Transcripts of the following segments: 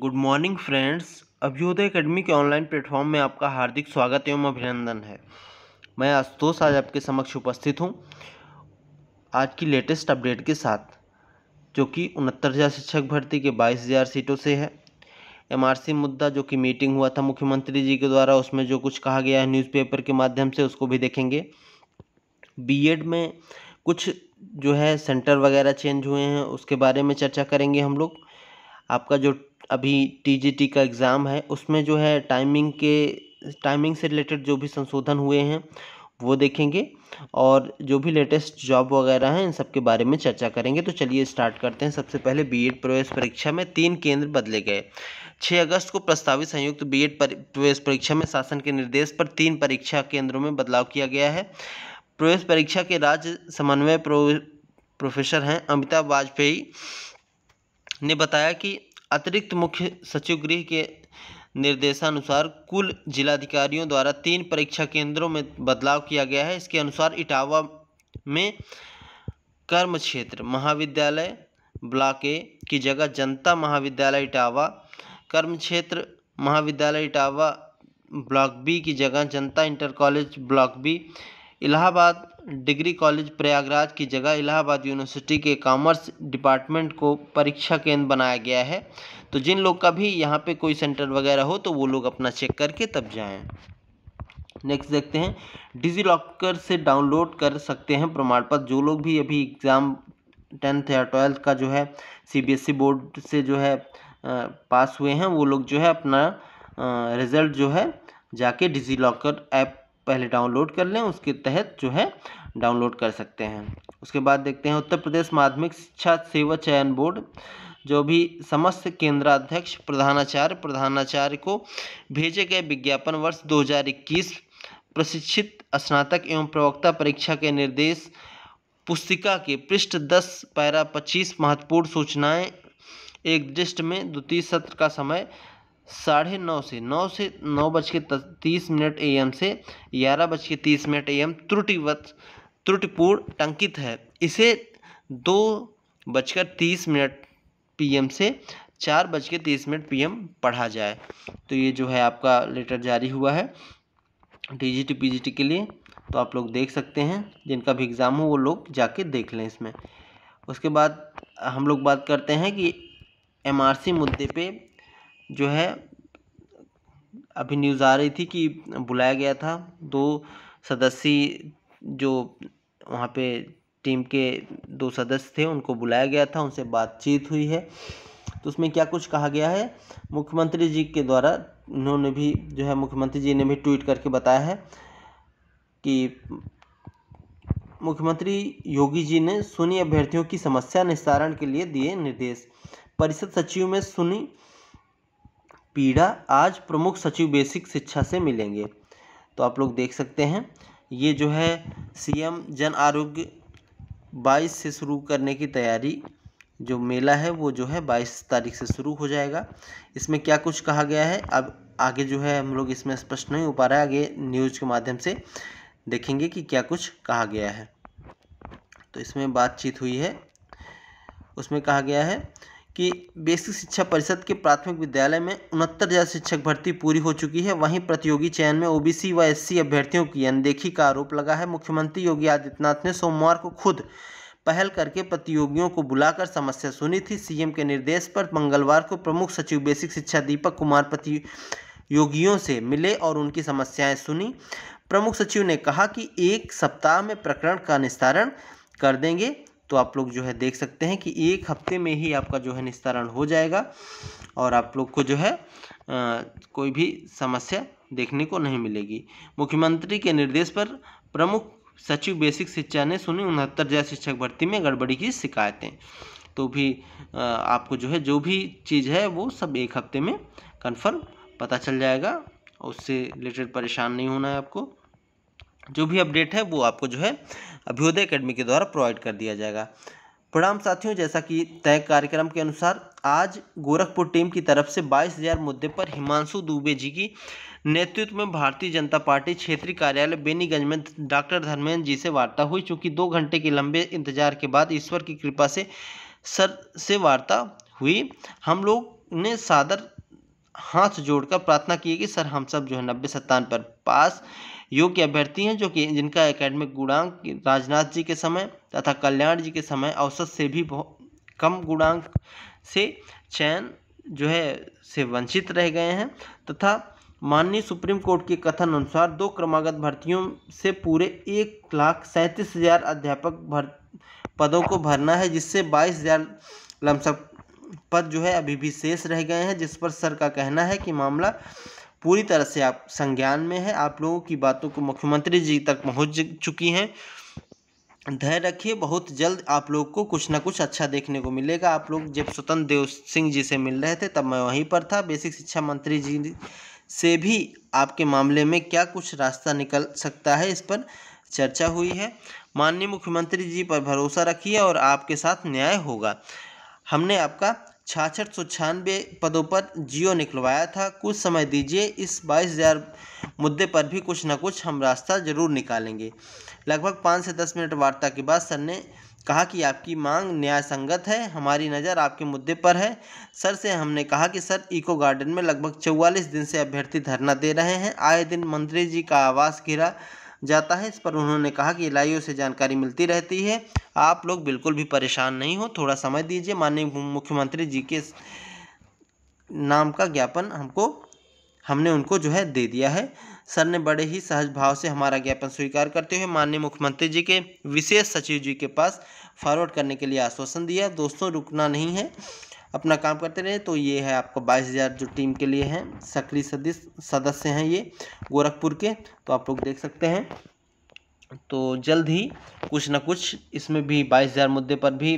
good morning friends Abhyuday academy के online platform में आपका हार्दिक स्वागत एवं अभिनंदन है मैं आशुतोष आज आपके समक्ष उपस्थित हूँ आज की लेटेस्ट अपडेट के साथ जो कि उनहत्तर हज़ार शिक्षक भर्ती के बाईस हज़ार सीटों से है एमआरसी मुद्दा जो कि मीटिंग हुआ था मुख्यमंत्री जी के द्वारा उसमें जो कुछ कहा गया है न्यूज़पेपर के माध्यम से उसको भी देखेंगे बी में कुछ जो है सेंटर वगैरह चेंज हुए हैं उसके बारे में चर्चा करेंगे हम लोग आपका जो अभी टी का एग्ज़ाम है उसमें जो है टाइमिंग के टाइमिंग से रिलेटेड जो भी संशोधन हुए हैं वो देखेंगे और जो भी लेटेस्ट जॉब वगैरह हैं इन सब के बारे में चर्चा करेंगे तो चलिए स्टार्ट करते हैं सबसे पहले बीएड प्रवेश परीक्षा में तीन केंद्र बदले गए 6 अगस्त को प्रस्तावित संयुक्त बीएड प्रवेश परीक्षा में शासन के निर्देश पर तीन परीक्षा केंद्रों में बदलाव किया गया है प्रवेश परीक्षा के राज्य समन्वय प्रो, प्रोफेसर हैं अमिताभ वाजपेयी ने बताया कि अतिरिक्त मुख्य सचिव गृह के निर्देशानुसार कुल जिलाधिकारियों द्वारा तीन परीक्षा केंद्रों में बदलाव किया गया है इसके अनुसार इटावा में कर्म क्षेत्र महाविद्यालय ब्लॉक ए की जगह जनता महाविद्यालय इटावा कर्म क्षेत्र महाविद्यालय इटावा ब्लॉक बी की जगह Janta inter college block B Allahabad degree college Prayagraj की जगह इलाहाबाद यूनिवर्सिटी के कॉमर्स डिपार्टमेंट को परीक्षा केंद्र बनाया गया है तो जिन लोग का भी यहाँ पे कोई सेंटर वगैरह हो तो वो लोग अपना चेक करके तब जाएं नेक्स्ट देखते हैं डिजी लॉकर से डाउनलोड कर सकते हैं प्रमाण पत्र जो लोग भी अभी एग्ज़ाम टेंथ या ट्वेल्थ का जो है सी बोर्ड से जो है पास हुए हैं वो लोग जो है अपना रिज़ल्ट जो है जाके डिजी लॉकर ऐप पहले डाउनलोड कर लें उसके तहत जो है डाउनलोड कर सकते हैं उसके बाद देखते हैं उत्तर प्रदेश माध्यमिक शिक्षा सेवा चयन बोर्ड जो भी समस्त केंद्राध्यक्ष प्रधानाचार्य प्रधानाचार्य को भेजे गए विज्ञापन वर्ष 2021 प्रशिक्षित स्नातक एवं प्रवक्ता परीक्षा के निर्देश पुस्तिका के पृष्ठ 10 पैरा 25 महत्वपूर्ण सूचनाएं एक दृष्ट में द्वितीय सत्र का समय साढ़े नौ से नौ से नौ बज के तीस मिनट ए एम से ग्यारह बज के तीस मिनट एम त्रुटिवत त्रुटिपूर्ण टंकित है इसे दो बजकर तीस मिनट पीएम से चार बज के तीस मिनट पीएम पढ़ा जाए तो ये जो है आपका लेटर जारी हुआ है डीजीटी पीजीटी के लिए तो आप लोग देख सकते हैं जिनका भी एग्ज़ाम हो वो लोग जाके देख लें इसमें उसके बाद हम लोग बात करते हैं कि एमआरसी मुद्दे पे जो है अभी न्यूज़ आ रही थी कि बुलाया गया था दो सदस्य जो वहाँ पे टीम के दो सदस्य थे उनको बुलाया गया था उनसे बातचीत हुई है तो उसमें क्या कुछ कहा गया है मुख्यमंत्री जी के द्वारा उन्होंने भी जो है मुख्यमंत्री जी ने भी ट्वीट करके बताया है कि मुख्यमंत्री योगी जी ने सुनी अभ्यर्थियों की समस्या निस्तारण के लिए दिए निर्देश परिषद सचिव में सुनी पीड़ा आज प्रमुख सचिव बेसिक शिक्षा से मिलेंगे तो आप लोग देख सकते हैं ये जो है सीएम जन आरोग्य बाईस से शुरू करने की तैयारी जो मेला है वो जो है बाईस तारीख से शुरू हो जाएगा इसमें क्या कुछ कहा गया है अब आगे जो है हम लोग इसमें स्पष्ट नहीं हो पा रहा है आगे न्यूज के माध्यम से देखेंगे कि क्या कुछ कहा गया है तो इसमें बातचीत हुई है उसमें कहा गया है कि बेसिक शिक्षा परिषद के प्राथमिक विद्यालय में उनहत्तर हज़ार शिक्षक भर्ती पूरी हो चुकी है वहीं प्रतियोगी चयन में ओबीसी व एससी अभ्यर्थियों की अनदेखी का आरोप लगा है मुख्यमंत्री योगी आदित्यनाथ ने सोमवार को खुद पहल करके प्रतियोगियों को बुलाकर समस्या सुनी थी सीएम के निर्देश पर मंगलवार को प्रमुख सचिव बेसिक शिक्षा दीपक कुमार प्रतियोगियों से मिले और उनकी समस्याएँ सुनी प्रमुख सचिव ने कहा कि एक सप्ताह में प्रकरण का निस्तारण कर देंगे तो आप लोग जो है देख सकते हैं कि एक हफ्ते में ही आपका जो है निस्तारण हो जाएगा और आप लोग को जो है आ, कोई भी समस्या देखने को नहीं मिलेगी मुख्यमंत्री के निर्देश पर प्रमुख सचिव बेसिक शिक्षा ने सुनी उनहत्तर जय शिक्षक भर्ती में गड़बड़ी की शिकायतें तो भी आपको जो है जो भी चीज़ है वो सब एक हफ्ते में कन्फर्म पता चल जाएगा उससे रिलेटेड परेशान नहीं होना है आपको जो भी अपडेट है वो आपको जो है अभ्योदय अकेडमी के द्वारा प्रोवाइड कर दिया जाएगा प्रणाम साथियों जैसा कि तय कार्यक्रम के अनुसार आज गोरखपुर टीम की तरफ से 22,000 मुद्दे पर हिमांशु दुबे जी की नेतृत्व में भारतीय जनता पार्टी क्षेत्रीय कार्यालय बेनीगंज में डॉक्टर धर्मेंद्र जी से वार्ता हुई चूँकि दो घंटे के लंबे इंतजार के बाद ईश्वर की कृपा से सर से वार्ता हुई हम लोग ने सादर हाथ जोड़कर प्रार्थना की कि सर हम सब जो है नब्बे सत्तान पर पास योग्य अभ्यर्थी हैं जो कि जिनका एकेडमिक गुणांक राजनाथ जी के समय तथा कल्याण जी के समय औसत से भी कम गुणांक से चयन जो है से वंचित रह गए हैं तथा माननीय सुप्रीम कोर्ट के कथन अनुसार दो क्रमागत भर्तियों से पूरे एक लाख सैंतीस हज़ार अध्यापक भर पदों को भरना है जिससे बाईस हज़ार लमसम पद जो है अभी भी शेष रह गए हैं जिस पर सर का कहना है कि मामला पूरी तरह से आप संज्ञान में है आप लोगों की बातों को मुख्यमंत्री जी तक पहुँच चुकी हैं धैर्य रखिए बहुत जल्द आप लोग को कुछ ना कुछ अच्छा देखने को मिलेगा आप लोग जब स्वतंत्र देव सिंह जी से मिल रहे थे तब मैं वहीं पर था बेसिक शिक्षा मंत्री जी से भी आपके मामले में क्या कुछ रास्ता निकल सकता है इस पर चर्चा हुई है माननीय मुख्यमंत्री जी पर भरोसा रखिए और आपके साथ न्याय होगा हमने आपका छाछठ सौ छियानवे पदों पर जियो निकलवाया था कुछ समय दीजिए इस बाईस हज़ार मुद्दे पर भी कुछ ना कुछ हम रास्ता ज़रूर निकालेंगे लगभग पाँच से दस मिनट वार्ता के बाद सर ने कहा कि आपकी मांग न्याय संगत है हमारी नज़र आपके मुद्दे पर है सर से हमने कहा कि सर इको गार्डन में लगभग चौवालीस दिन से अभ्यर्थी धरना दे रहे हैं आए दिन मंत्री जी का आवास घिरा जाता है इस पर उन्होंने कहा कि एलआईओ से जानकारी मिलती रहती है आप लोग बिल्कुल भी परेशान नहीं हो थोड़ा समय दीजिए माननीय मुख्यमंत्री जी के नाम का ज्ञापन हमको हमने उनको जो है दे दिया है सर ने बड़े ही सहज भाव से हमारा ज्ञापन स्वीकार करते हुए माननीय मुख्यमंत्री जी के विशेष सचिव जी के पास फॉरवर्ड करने के लिए आश्वासन दिया दोस्तों रुकना नहीं है अपना काम करते रहे तो ये है आपको बाईस हज़ार जो टीम के लिए हैं सक्रिय सदस्य सदस्य हैं ये गोरखपुर के तो आप लोग देख सकते हैं तो जल्द ही कुछ ना कुछ इसमें भी बाईस हज़ार मुद्दे पर भी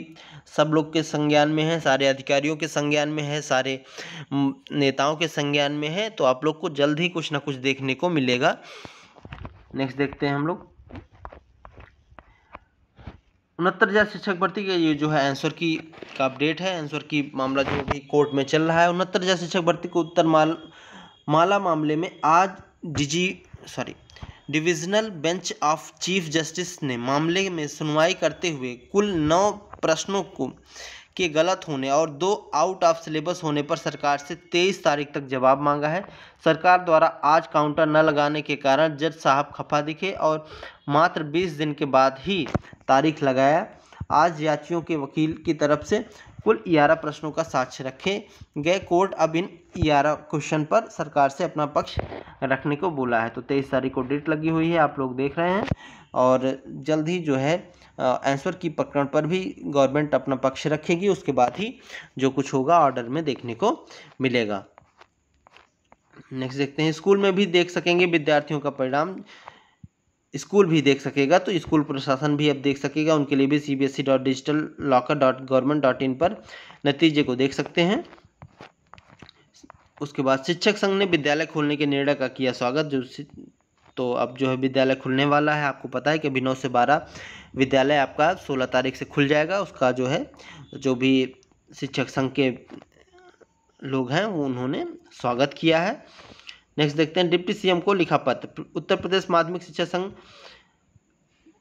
सब लोग के संज्ञान में है सारे अधिकारियों के संज्ञान में है सारे नेताओं के संज्ञान में है तो आप लोग को जल्द ही कुछ ना कुछ देखने को मिलेगा नेक्स्ट देखते हैं हम लोग उनहत्तर हज़ार शिक्षक भर्ती के ये जो है आंसर की का अपडेट है आंसर की मामला जो भी कोर्ट में चल रहा है उनहत्तर हज़ार शिक्षक भर्ती को उत्तर माल माला मामले में आज डिजी sorry divisional bench of chief justice ने मामले में सुनवाई करते हुए कुल नौ प्रश्नों को के गलत होने और दो आउट ऑफ सिलेबस होने पर सरकार से तेईस तारीख तक जवाब मांगा है सरकार द्वारा आज काउंटर न लगाने के कारण जज साहब खफा दिखे और मात्र बीस दिन के बाद ही तारीख लगाया आज याचियों के वकील की तरफ से कुल ग्यारह प्रश्नों का साक्ष्य रखे गए कोर्ट अब इन ग्यारह क्वेश्चन पर सरकार से अपना पक्ष रखने को बोला है तो तेईस तारीख को डेट लगी हुई है आप लोग देख रहे हैं और जल्द ही जो है आंसर की प्रकरण पर भी गवर्नमेंट अपना पक्ष रखेगी उसके बाद ही जो कुछ होगा ऑर्डर में देखने को मिलेगा नेक्स्ट देखते हैं स्कूल में भी देख सकेंगे विद्यार्थियों का परिणाम स्कूल भी देख सकेगा तो स्कूल प्रशासन भी अब देख सकेगा उनके लिए भी C B S E dot digital locker dot government dot in पर नतीजे को देख सकते हैं उसके बाद शिक्षक संघ ने विद्यालय खोलने के निर्णय का किया स्वागत जो तो अब जो है विद्यालय खुलने वाला है आपको पता है कि अभी नौ से बारह विद्यालय आपका सोलह तारीख से खुल जाएगा उसका जो है जो भी शिक्षक संघ के लोग हैं वो उन्होंने स्वागत किया है नेक्स्ट देखते हैं डिप्टी सीएम को लिखा पत्र उत्तर प्रदेश माध्यमिक शिक्षा संघ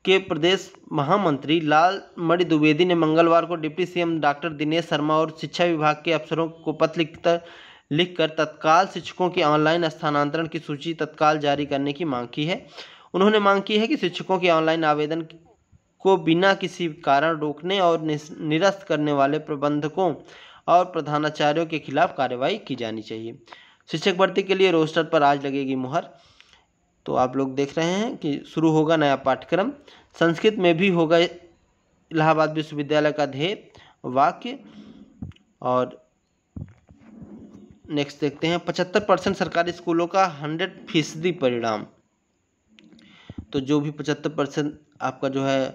के प्रदेश महामंत्री लाल मणि द्विवेदी ने मंगलवार को deputy CM doctor Dinesh Sharma और शिक्षा विभाग के अफसरों को पत्र लिखकर लिखकर तत्काल शिक्षकों के ऑनलाइन स्थानांतरण की सूची तत्काल जारी करने की मांग की है उन्होंने मांग की है कि शिक्षकों के ऑनलाइन आवेदन को बिना किसी कारण रोकने और निरस्त करने वाले प्रबंधकों और प्रधानाचार्यों के खिलाफ कार्रवाई की जानी चाहिए शिक्षक भर्ती के लिए रोस्टर पर आज लगेगी मुहर तो आप लोग देख रहे हैं कि शुरू होगा नया पाठ्यक्रम संस्कृत में भी होगा इलाहाबाद विश्वविद्यालय का ध्येय वाक्य और नेक्स्ट देखते हैं पचहत्तर परसेंट सरकारी स्कूलों का हंड्रेड फीसदी परिणाम तो जो भी पचहत्तर परसेंट आपका जो है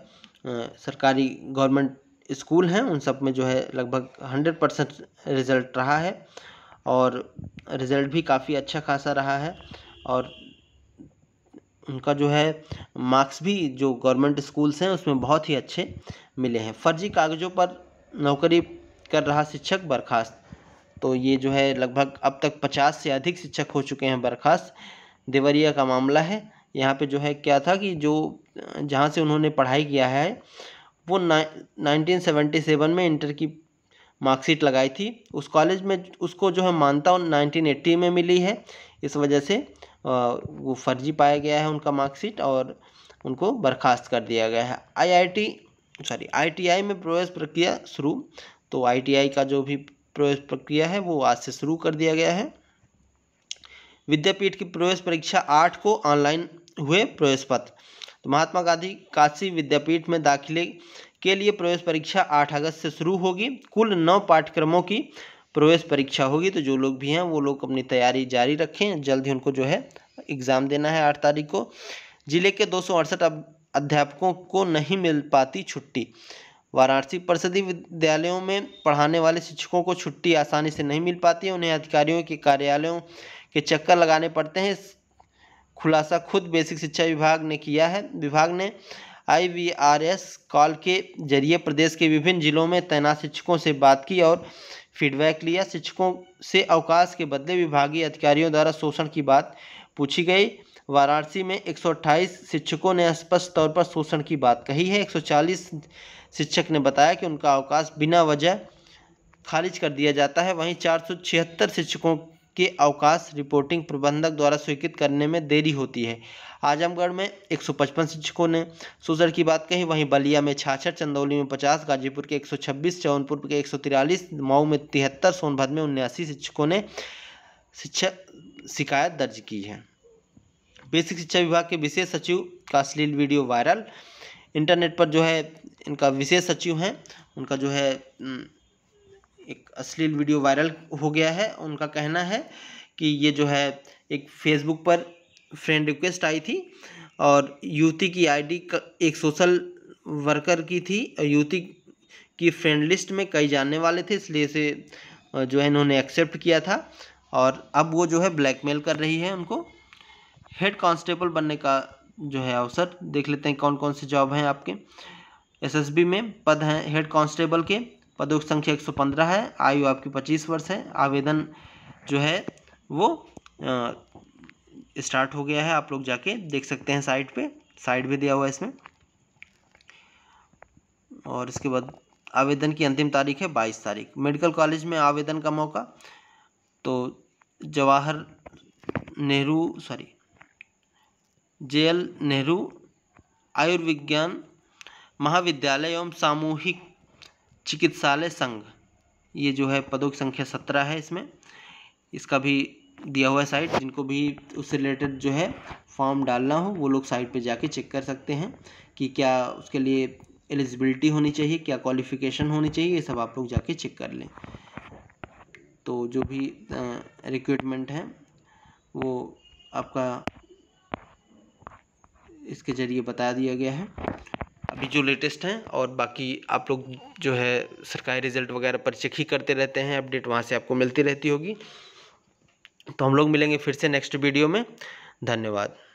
सरकारी गवर्नमेंट स्कूल हैं उन सब में जो है लगभग हंड्रेड परसेंट रिज़ल्ट रहा है और रिज़ल्ट भी काफ़ी अच्छा खासा रहा है और उनका जो है मार्क्स भी जो गवर्नमेंट स्कूल्स हैं उसमें बहुत ही अच्छे मिले हैं फर्जी कागज़ों पर नौकरी कर रहा शिक्षक बर्खास्त तो ये जो है लगभग अब तक पचास से अधिक शिक्षक हो चुके हैं बर्खास्त देवरिया का मामला है यहाँ पे जो है क्या था कि जो जहाँ से उन्होंने पढ़ाई किया है वो नाइनटीन सेवेंटी सेवन में इंटर की मार्कशीट लगाई थी उस कॉलेज में उसको जो है मानता नाइनटीन एट्टी में मिली है इस वजह से वो फर्जी पाया गया है उनका मार्कशीट और उनको बर्खास्त कर दिया गया है आईआईटी सॉरी आईटीआई में प्रवेश प्रक्रिया शुरू तो आईटीआई का जो भी प्रवेश प्रक्रिया है वो आज से शुरू कर दिया गया है विद्यापीठ की प्रवेश परीक्षा आठ को ऑनलाइन हुए प्रवेश पत्र तो महात्मा गांधी काशी विद्यापीठ में दाखिले के लिए प्रवेश परीक्षा आठ अगस्त से शुरू होगी कुल नौ पाठ्यक्रमों की प्रवेश परीक्षा होगी तो जो लोग भी हैं वो लोग अपनी तैयारी जारी रखें जल्द ही उनको जो है एग्ज़ाम देना है आठ तारीख को जिले के दो अध्यापकों को नहीं मिल पाती छुट्टी वाराणसी परिषदीय विद्यालयों में पढ़ाने वाले शिक्षकों को छुट्टी आसानी से नहीं मिल पाती है उन्हें अधिकारियों के कार्यालयों के चक्कर लगाने पड़ते हैं खुलासा खुद बेसिक शिक्षा विभाग ने किया है विभाग ने आईवीआरएस कॉल के जरिए प्रदेश के विभिन्न जिलों में तैनात शिक्षकों से बात की और फीडबैक लिया शिक्षकों से अवकाश के बदले विभागीय अधिकारियों द्वारा शोषण की बात पूछी गई वाराणसी में 128 शिक्षकों ने स्पष्ट तौर पर शोषण की बात कही है 140 शिक्षक ने बताया कि उनका अवकाश बिना वजह खारिज कर दिया जाता है वहीं चार शिक्षकों के अवकाश रिपोर्टिंग प्रबंधक द्वारा स्वीकृत करने में देरी होती है आजमगढ़ में 155 शिक्षकों ने शोषण की बात कही वहीं बलिया में छाछठ चंदौली में 50 गाजीपुर के 126 जौनपुर के 143 मऊ में तिहत्तर सोनभद्र में उन्यासी शिक्षकों ने शिक्षक शिकायत दर्ज की है बेसिक शिक्षा विभाग के विशेष सचिव का अश्लील वीडियो वायरल इंटरनेट पर जो है इनका विशेष सचिव हैं उनका जो है एक अश्लील वीडियो वायरल हो गया है उनका कहना है कि ये जो है एक फेसबुक पर फ्रेंड रिक्वेस्ट आई थी और युवती की आईडी एक सोशल वर्कर की थी और युवती की फ्रेंड लिस्ट में कई जानने वाले थे इसलिए इसे जो है इन्होंने एक्सेप्ट किया था और अब वो जो है ब्लैकमेल कर रही है उनको हेड कांस्टेबल बनने का जो है अवसर देख लेते हैं कौन कौन से जॉब हैं आपके एसएसबी में पद हैं हेड कांस्टेबल के पदों की संख्या 115 है आयु आपकी 25 वर्ष है आवेदन जो है वो आ, स्टार्ट हो गया है आप लोग जाके देख सकते हैं साइट पे साइट भी दिया हुआ है इसमें और इसके बाद आवेदन की अंतिम तारीख है बाईस तारीख मेडिकल कॉलेज में आवेदन का मौका तो Jawahar Nehru sorry J L Nehru आयुर्विज्ञान महाविद्यालय एवं सामूहिक चिकित्सालय संघ ये जो है पदों की संख्या सत्रह है इसमें इसका भी दिया हुआ है साइट जिनको भी उससे रिलेटेड जो है फॉर्म डालना हो वो लोग साइट पे जाके चेक कर सकते हैं कि क्या उसके लिए एलिजिबिलिटी होनी चाहिए क्या क्वालिफिकेशन होनी चाहिए ये सब आप लोग जाके चेक कर लें तो जो भी रिक्रूटमेंट है वो आपका इसके ज़रिए बता दिया गया है अभी जो लेटेस्ट हैं और बाकी आप लोग जो है सरकारी रिजल्ट वगैरह पर चेक ही करते रहते हैं अपडेट वहाँ से आपको मिलती रहती होगी तो हम लोग मिलेंगे फिर से नेक्स्ट वीडियो में धन्यवाद